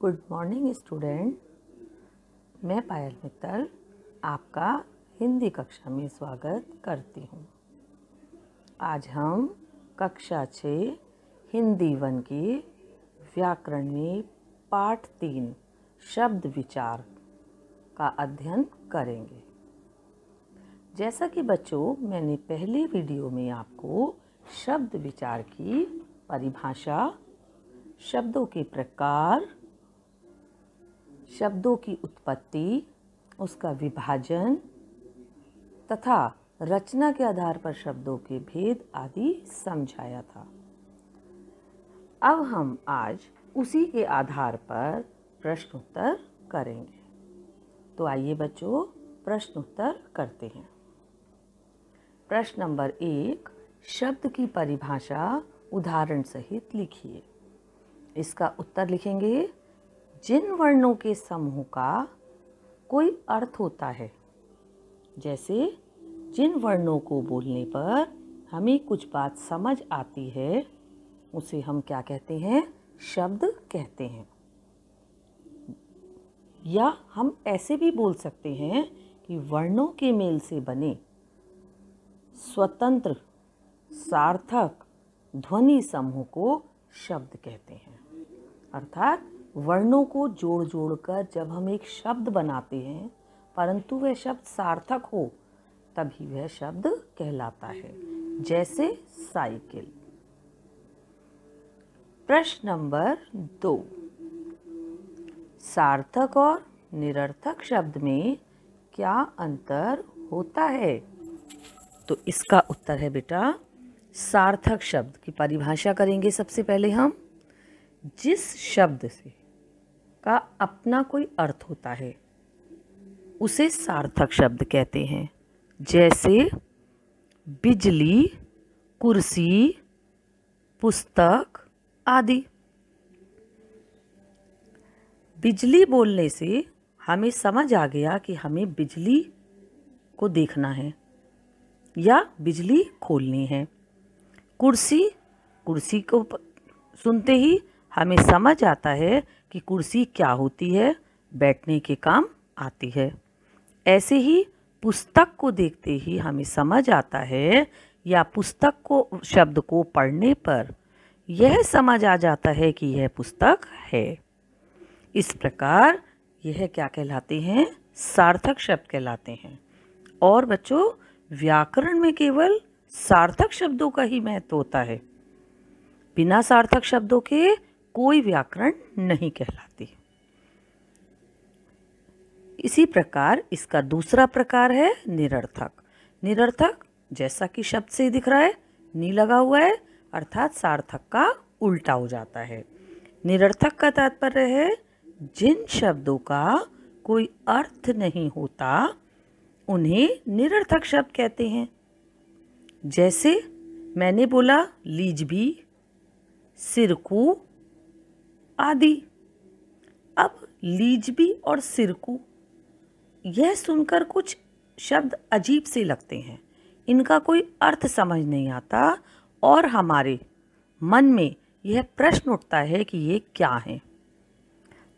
good morning student मैं पायल मित्तल आपका हिंदी कक्षा में स्वागत करती हूँ आज हम कक्षा छः हिंदी वन के व्याकरण में पाठ तीन शब्द विचार का अध्ययन करेंगे जैसा कि बच्चों मैंने पहले वीडियो में आपको शब्द विचार की परिभाषा शब्दों के प्रकार शब्दों की उत्पत्ति उसका विभाजन तथा रचना के आधार पर शब्दों के भेद आदि समझाया था अब हम आज उसी के आधार पर प्रश्नोत्तर करेंगे तो आइए बच्चों प्रश्नोत्तर करते हैं प्रश्न नंबर एक शब्द की परिभाषा उदाहरण सहित लिखिए इसका उत्तर लिखेंगे जिन वर्णों के समूह का कोई अर्थ होता है जैसे जिन वर्णों को बोलने पर हमें कुछ बात समझ आती है उसे हम क्या कहते हैं शब्द कहते हैं या हम ऐसे भी बोल सकते हैं कि वर्णों के मेल से बने स्वतंत्र सार्थक ध्वनि समूह को शब्द कहते हैं अर्थात वर्णों को जोड़ जोड़ कर जब हम एक शब्द बनाते हैं परंतु वह शब्द सार्थक हो तभी वह शब्द कहलाता है जैसे साइकिल प्रश्न नंबर दो सार्थक और निरर्थक शब्द में क्या अंतर होता है तो इसका उत्तर है बेटा सार्थक शब्द की परिभाषा करेंगे सबसे पहले हम जिस शब्द से का अपना कोई अर्थ होता है उसे सार्थक शब्द कहते हैं जैसे बिजली कुर्सी पुस्तक आदि बिजली बोलने से हमें समझ आ गया कि हमें बिजली को देखना है या बिजली खोलनी है कुर्सी कुर्सी को सुनते ही हमें समझ आता है कि कुर्सी क्या होती है बैठने के काम आती है ऐसे ही पुस्तक को देखते ही हमें समझ आता है या पुस्तक को शब्द को पढ़ने पर यह समझ आ जाता है कि यह पुस्तक है इस प्रकार यह क्या कहलाते हैं सार्थक शब्द कहलाते हैं और बच्चों व्याकरण में केवल सार्थक शब्दों का ही महत्व होता है बिना सार्थक शब्दों के कोई व्याकरण नहीं कहलाती इसी प्रकार इसका दूसरा प्रकार है निरर्थक निरर्थक जैसा कि शब्द से ही दिख रहा है नी लगा हुआ है अर्थात सार्थक का उल्टा हो जाता है निरर्थक का तात्पर्य है जिन शब्दों का कोई अर्थ नहीं होता उन्हें निरर्थक शब्द कहते हैं जैसे मैंने बोला लीजबी सिरकू आदि अब लीजबी और सिरकू यह सुनकर कुछ शब्द अजीब से लगते हैं इनका कोई अर्थ समझ नहीं आता और हमारे मन में यह प्रश्न उठता है कि ये क्या है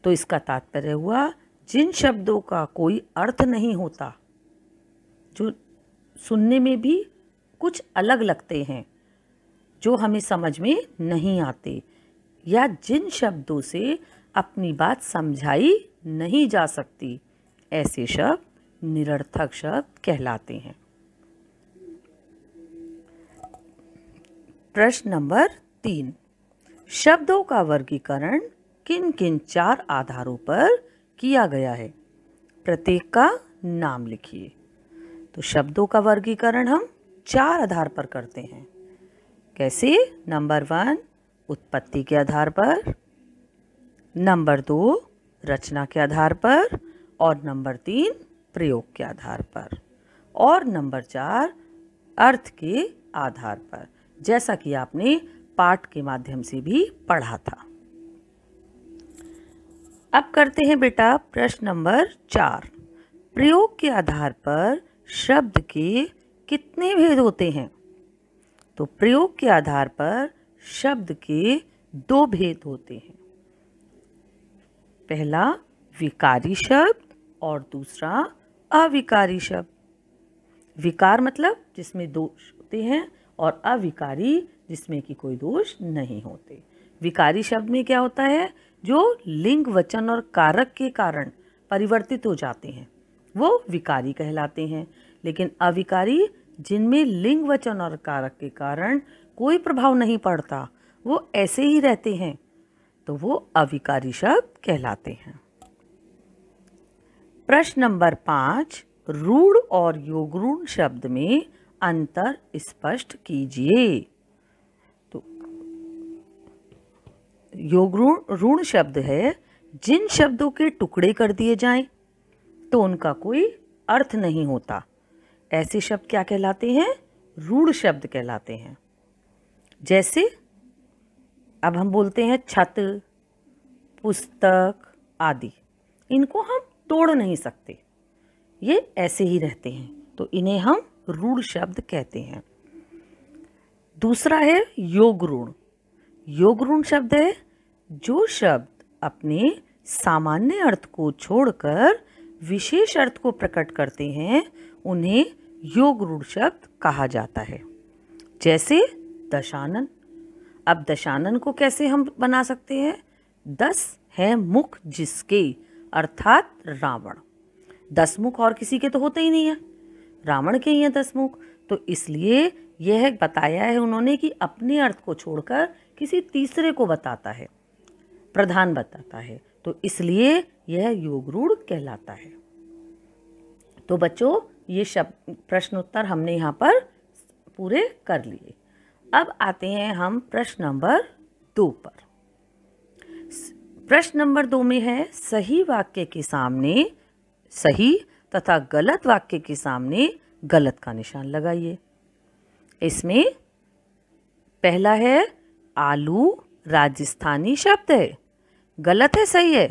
तो इसका तात्पर्य हुआ जिन शब्दों का कोई अर्थ नहीं होता जो सुनने में भी कुछ अलग लगते हैं जो हमें समझ में नहीं आते या जिन शब्दों से अपनी बात समझाई नहीं जा सकती ऐसे शब्द निरर्थक शब्द कहलाते हैं प्रश्न नंबर तीन शब्दों का वर्गीकरण किन किन चार आधारों पर किया गया है प्रत्येक का नाम लिखिए तो शब्दों का वर्गीकरण हम चार आधार पर करते हैं कैसे नंबर वन उत्पत्ति के आधार पर नंबर दो रचना के आधार पर और नंबर तीन प्रयोग के आधार पर और नंबर चार अर्थ के आधार पर जैसा कि आपने पाठ के माध्यम से भी पढ़ा था अब करते हैं बेटा प्रश्न नंबर चार प्रयोग के आधार पर शब्द के कितने भेद होते हैं तो प्रयोग के आधार पर शब्द के दो भेद होते हैं पहला विकारी शब्द और दूसरा अविकारी शब्द विकार मतलब जिसमें दोष होते हैं और अविकारी जिसमें कि कोई दोष नहीं होते विकारी शब्द में क्या होता है जो लिंग वचन और कारक के कारण परिवर्तित हो जाते हैं वो विकारी कहलाते हैं लेकिन अविकारी जिनमें लिंग वचन और कारक के कारण कोई प्रभाव नहीं पड़ता वो ऐसे ही रहते हैं तो वो अविकारी शब्द कहलाते हैं प्रश्न नंबर पांच रूढ़ और योगरूढ़ शब्द में अंतर स्पष्ट कीजिए तो योगरूण ऋण शब्द है जिन शब्दों के टुकड़े कर दिए जाएं तो उनका कोई अर्थ नहीं होता ऐसे शब्द क्या कहलाते हैं रूढ़ शब्द कहलाते हैं जैसे अब हम बोलते हैं छत पुस्तक आदि इनको हम तोड़ नहीं सकते ये ऐसे ही रहते हैं तो इन्हें हम रूढ़ शब्द कहते हैं दूसरा है योग ऋण योग ऋण शब्द है जो शब्द अपने सामान्य अर्थ को छोड़कर विशेष अर्थ को प्रकट करते हैं उन्हें योग ऋण शब्द कहा जाता है जैसे दशानन अब दशानन को कैसे हम बना सकते हैं दस है मुख जिसके अर्थात रावण दस मुख और किसी के तो होते ही नहीं है रावण के ही हैं दस मुख तो इसलिए यह बताया है उन्होंने कि अपने अर्थ को छोड़कर किसी तीसरे को बताता है प्रधान बताता है तो इसलिए यह योग रूढ़ कहलाता है तो बच्चों ये शब्द प्रश्नोत्तर हमने यहाँ पर पूरे कर लिए अब आते हैं हम प्रश्न नंबर दो पर प्रश्न नंबर दो में है सही वाक्य के सामने सही तथा गलत वाक्य के सामने गलत का निशान लगाइए इसमें पहला है आलू राजस्थानी शब्द है गलत है सही है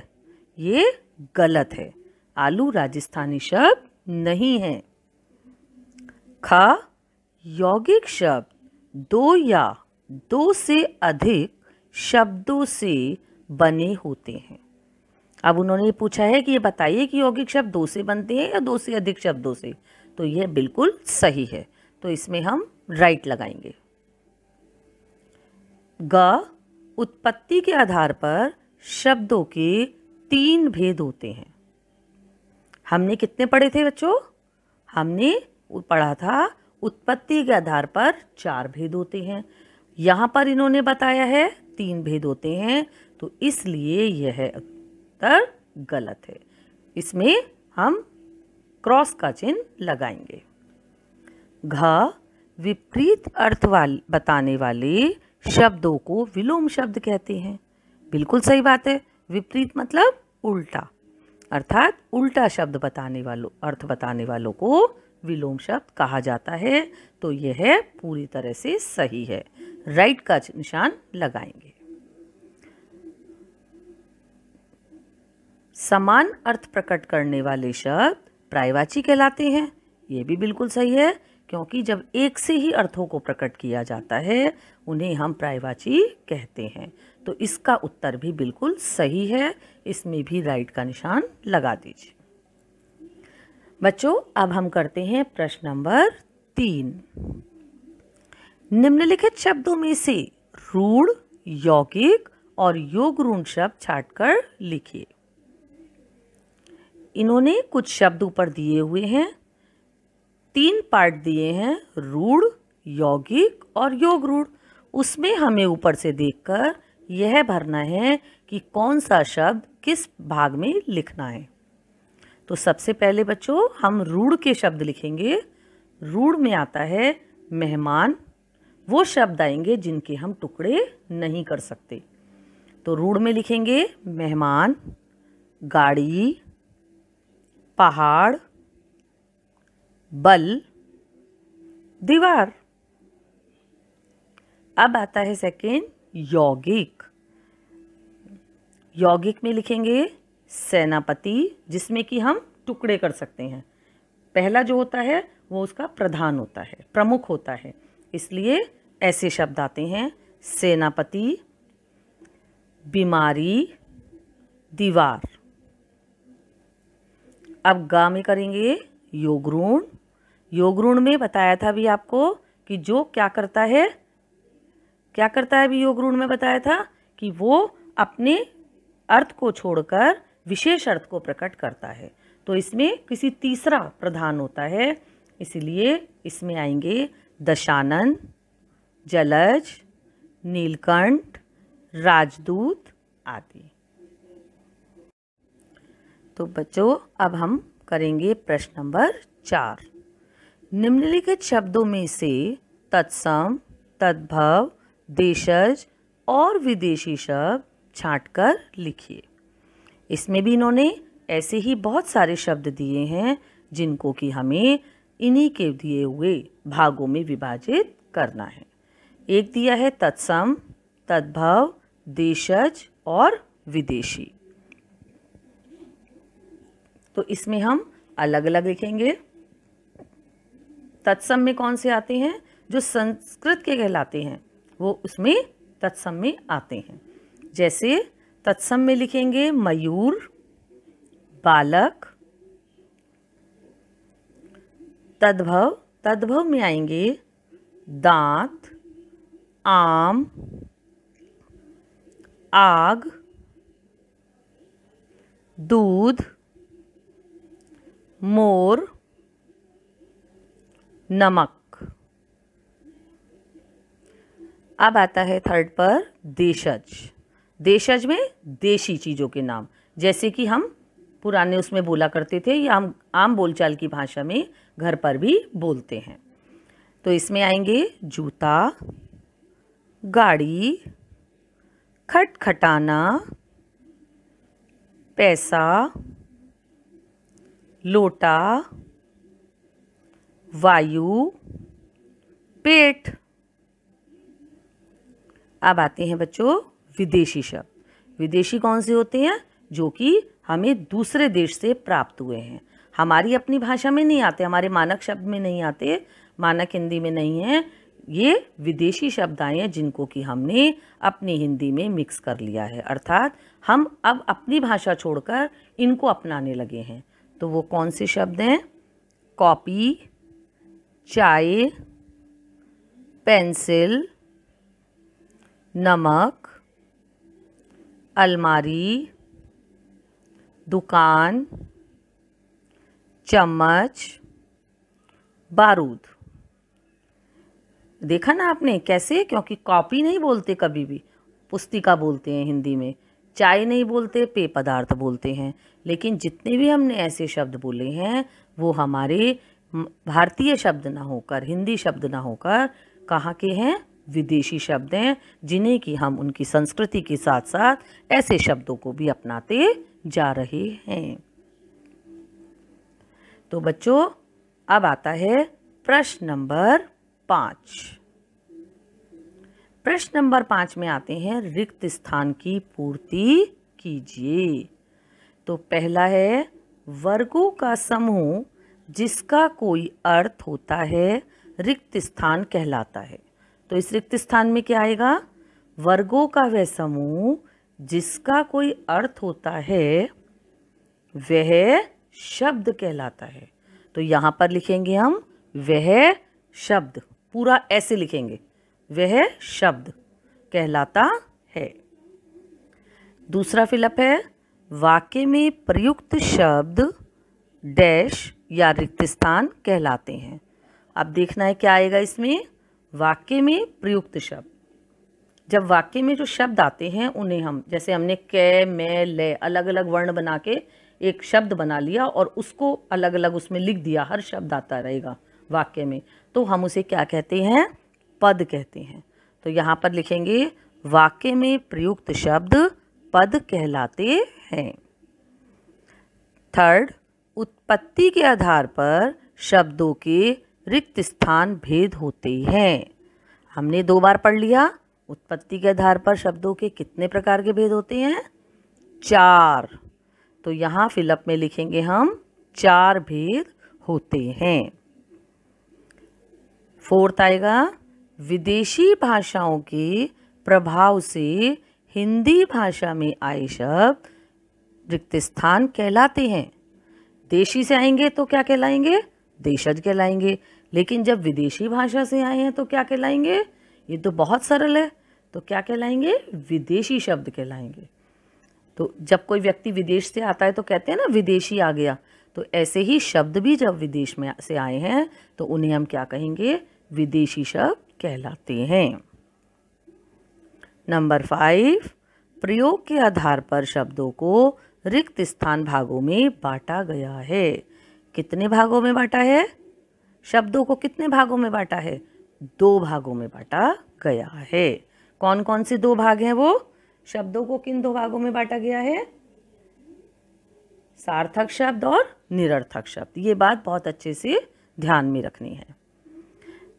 ये गलत है आलू राजस्थानी शब्द नहीं है खा यौगिक शब्द दो या दो से अधिक शब्दों से बने होते हैं अब उन्होंने पूछा है कि ये बताइए कि यौगिक शब्द दो से बनते हैं या दो से अधिक शब्दों से तो यह बिल्कुल सही है तो इसमें हम राइट लगाएंगे ग उत्पत्ति के आधार पर शब्दों के तीन भेद होते हैं हमने कितने पढ़े थे बच्चों हमने पढ़ा था उत्पत्ति के आधार पर चार भेद होते हैं यहाँ पर इन्होंने बताया है तीन भेद होते हैं तो इसलिए यह उत्तर गलत है इसमें हम क्रॉस का चिन्ह लगाएंगे घ विपरीत अर्थ वाल बताने वाले शब्दों को विलोम शब्द कहते हैं बिल्कुल सही बात है विपरीत मतलब उल्टा अर्थात उल्टा शब्द बताने वालों अर्थ बताने वालों को विलोम शब्द कहा जाता है तो यह पूरी तरह से सही है राइट का निशान लगाएंगे समान अर्थ प्रकट करने वाले शब्द प्रायवाची कहलाते हैं ये भी बिल्कुल सही है क्योंकि जब एक से ही अर्थों को प्रकट किया जाता है उन्हें हम प्रायवाची कहते हैं तो इसका उत्तर भी बिल्कुल सही है इसमें भी राइट का निशान लगा दीजिए बच्चों अब हम करते हैं प्रश्न नंबर तीन निम्नलिखित शब्दों में से रूढ़ यौगिक और योग योगरूण शब्द छाटकर लिखिए इन्होंने कुछ शब्द ऊपर दिए हुए हैं तीन पार्ट दिए हैं रूढ़ यौगिक और योग रूढ़ उसमें हमें ऊपर से देखकर यह भरना है कि कौन सा शब्द किस भाग में लिखना है तो सबसे पहले बच्चों हम रूढ़ के शब्द लिखेंगे रूढ़ में आता है मेहमान वो शब्द आएंगे जिनके हम टुकड़े नहीं कर सकते तो रूढ़ में लिखेंगे मेहमान गाड़ी पहाड़ बल दीवार अब आता है सेकेंड यौगिक यौगिक में लिखेंगे सेनापति जिसमें कि हम टुकड़े कर सकते हैं पहला जो होता है वो उसका प्रधान होता है प्रमुख होता है इसलिए ऐसे शब्द आते हैं सेनापति बीमारी दीवार अब गा में करेंगे योगरूण योगरूण में बताया था अभी आपको कि जो क्या करता है क्या करता है अभी योगरूण में बताया था कि वो अपने अर्थ को छोड़कर विशेष अर्थ को प्रकट करता है तो इसमें किसी तीसरा प्रधान होता है इसलिए इसमें आएंगे दशानन जलज नीलकंठ राजदूत आदि तो बच्चों अब हम करेंगे प्रश्न नंबर चार निम्नलिखित शब्दों में से तत्सम तद्भव देशज और विदेशी शब्द छांटकर लिखिए इसमें भी इन्होंने ऐसे ही बहुत सारे शब्द दिए हैं जिनको कि हमें इन्हीं के दिए हुए भागों में विभाजित करना है एक दिया है तत्सम तद्भव देशज और विदेशी तो इसमें हम अलग अलग लिखेंगे तत्सम में कौन से आते हैं जो संस्कृत के कहलाते हैं वो उसमें तत्सम में आते हैं जैसे तत्सम में लिखेंगे मयूर बालक तद्भव तद्भव में आएंगे दांत आम आग दूध मोर नमक अब आता है थर्ड पर देशज देशज में देशी चीज़ों के नाम जैसे कि हम पुराने उसमें बोला करते थे या हम आम बोलचाल की भाषा में घर पर भी बोलते हैं तो इसमें आएंगे जूता गाड़ी खटखटाना पैसा लोटा वायु पेट अब आते हैं बच्चों विदेशी शब्द विदेशी कौन से होते हैं जो कि हमें दूसरे देश से प्राप्त हुए हैं हमारी अपनी भाषा में नहीं आते हमारे मानक शब्द में नहीं आते मानक हिंदी में नहीं है ये विदेशी शब्द आए हैं जिनको कि हमने अपनी हिंदी में मिक्स कर लिया है अर्थात हम अब अपनी भाषा छोड़कर इनको अपनाने लगे हैं तो वो कौन से शब्द हैं कॉपी चाय पेंसिल नमक अलमारी दुकान चम्मच बारूद देखा ना आपने कैसे क्योंकि कॉपी नहीं बोलते कभी भी पुस्तिका बोलते हैं हिंदी में चाय नहीं बोलते पेय पदार्थ बोलते हैं लेकिन जितने भी हमने ऐसे शब्द बोले हैं वो हमारे भारतीय शब्द ना होकर हिंदी शब्द ना होकर कहाँ के हैं विदेशी शब्द हैं जिन्हें कि हम उनकी संस्कृति के साथ साथ ऐसे शब्दों को भी अपनाते जा रहे हैं तो बच्चों अब आता है प्रश्न नंबर पाँच प्रश्न नंबर पाँच में आते हैं रिक्त स्थान की पूर्ति कीजिए तो पहला है वर्गों का समूह जिसका कोई अर्थ होता है रिक्त स्थान कहलाता है तो इस रिक्त स्थान में क्या आएगा वर्गों का वह समूह जिसका कोई अर्थ होता है वह शब्द कहलाता है तो यहां पर लिखेंगे हम वह शब्द पूरा ऐसे लिखेंगे वह शब्द कहलाता है दूसरा फिलअप है वाक्य में प्रयुक्त शब्द डैश या रिक्त स्थान कहलाते हैं अब देखना है क्या आएगा इसमें वाक्य में प्रयुक्त शब्द जब वाक्य में जो शब्द आते हैं उन्हें हम जैसे हमने कै मै लय अलग अलग वर्ण बना के एक शब्द बना लिया और उसको अलग अलग उसमें लिख दिया हर शब्द आता रहेगा वाक्य में तो हम उसे क्या कहते हैं पद कहते हैं तो यहाँ पर लिखेंगे वाक्य में प्रयुक्त शब्द पद कहलाते हैं थर्ड उत्पत्ति के आधार पर शब्दों के रिक्त स्थान भेद होते हैं हमने दो बार पढ़ लिया उत्पत्ति के आधार पर शब्दों के कितने प्रकार के भेद होते हैं चार तो यहाँ फिलअप में लिखेंगे हम चार भेद होते हैं फोर्थ आएगा विदेशी भाषाओं के प्रभाव से हिंदी भाषा में आए शब्द रिक्त स्थान कहलाते हैं देशी से आएंगे तो क्या कहलाएंगे देशज कहलाएंगे लेकिन जब विदेशी भाषा से आए हैं तो क्या कहलाएंगे ये तो बहुत सरल है तो क्या कहलाएंगे विदेशी शब्द कहलाएंगे तो जब कोई व्यक्ति विदेश से आता है तो कहते हैं ना विदेशी आ गया तो ऐसे ही शब्द भी जब विदेश में से आए हैं तो उन्हें हम क्या कहेंगे विदेशी शब्द कहलाते हैं नंबर फाइव प्रयोग के आधार पर शब्दों को रिक्त स्थान भागों में बांटा गया है कितने भागों में बांटा है शब्दों को कितने भागों में बांटा है दो भागों में बांटा गया है कौन कौन से दो भाग हैं वो शब्दों को किन दो भागों में बांटा गया है सार्थक शब्द और निरर्थक शब्द ये बात बहुत अच्छे से ध्यान में रखनी है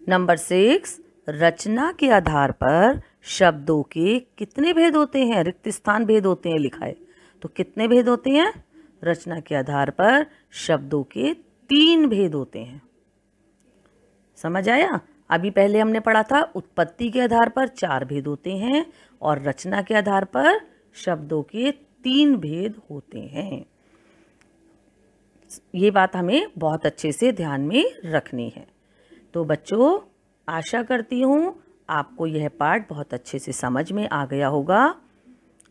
नंबर सिक्स रचना के आधार पर शब्दों के कितने भेद होते हैं रिक्त स्थान भेद होते हैं लिखा है तो कितने भेद होते हैं रचना के आधार पर शब्दों के तीन भेद होते हैं समझ आया अभी पहले हमने पढ़ा था उत्पत्ति के आधार पर चार भेद होते हैं और रचना के आधार पर शब्दों के तीन भेद होते हैं ये बात हमें बहुत अच्छे से ध्यान में रखनी है तो बच्चों आशा करती हूँ आपको यह पाठ बहुत अच्छे से समझ में आ गया होगा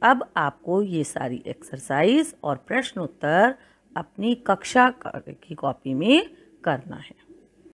अब आपको ये सारी एक्सरसाइज और प्रश्नोत्तर अपनी कक्षा की कॉपी में करना है